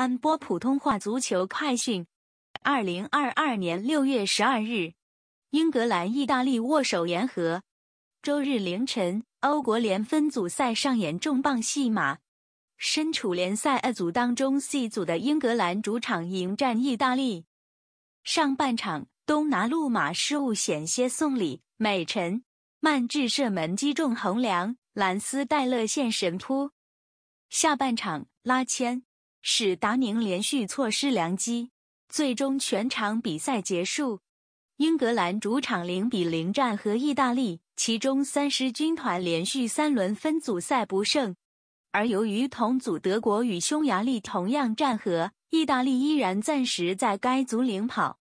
安播普通话足球快讯。二零二二年六月十二日，英格兰、意大利握手言和。周日凌晨，欧国联分组赛上演重磅戏码。身处联赛二组当中 C 组的英格兰主场迎战意大利。上半场，东拿路马失误险些送礼，美臣曼智射门击中横梁，兰斯戴勒现神扑。下半场，拉签使达宁连续错失良机，最终全场比赛结束，英格兰主场零比零战和意大利。其中三狮军团连续三轮分组赛不胜，而由于同组德国与匈牙利同样战和，意大利依然暂时在该组领跑。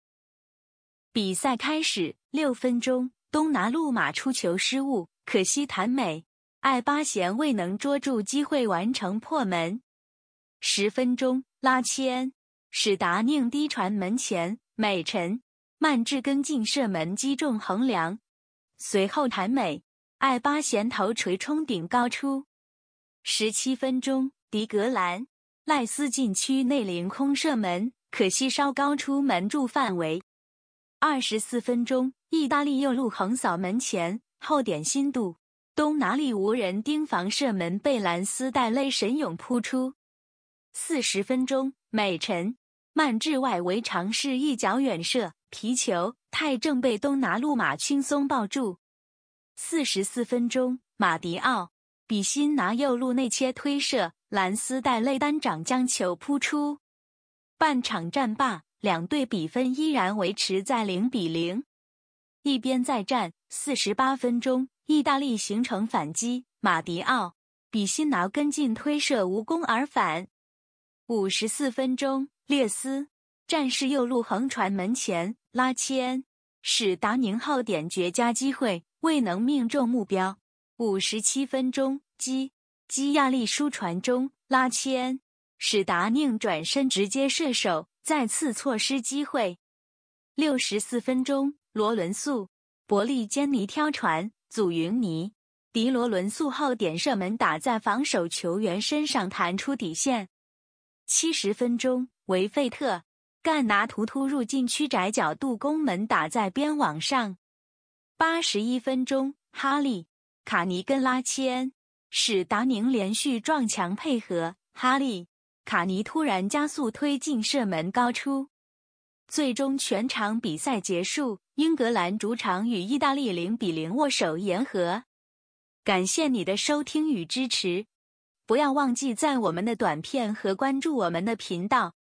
比赛开始六分钟，东拿路马出球失误，可惜谭美艾巴贤未能捉住机会完成破门。十分钟，拉切恩使达宁低传门前，美臣曼智跟进射门击中横梁。随后，谭美爱八衔头锤冲顶高出。十七分钟，迪格兰赖斯禁区内凌空射门，可惜稍高出门柱范围。二十四分钟，意大利右路横扫门前，后点心度东哪里无人盯防射门，被兰斯带勒神勇扑出。四十分钟，美臣慢至外围尝试一脚远射，皮球太正被东拿路马轻松抱住。四十四分钟，马迪奥比辛拿右路内切推射，兰斯带肋单掌将球扑出。半场战罢，两队比分依然维持在零比零。一边再战，四十八分钟，意大利形成反击，马迪奥比辛拿跟进推射无功而返。五十四分钟，列斯战士右路横传门前，拉切恩使达宁号点绝佳机会，未能命中目标。五十七分钟，基基亚利输传中，拉切恩使达宁转身直接射手，再次错失机会。六十四分钟，罗伦素伯利坚尼挑传，祖云尼迪罗伦素号点射门打在防守球员身上，弹出底线。七十分钟，维费特干拿图突入禁区窄角度攻门，打在边网上。八十一分钟，哈利卡尼跟拉切恩、史达宁连续撞墙配合，哈利卡尼突然加速推进射门高出。最终，全场比赛结束，英格兰主场与意大利零比零握手言和。感谢你的收听与支持。不要忘记赞我们的短片和关注我们的频道。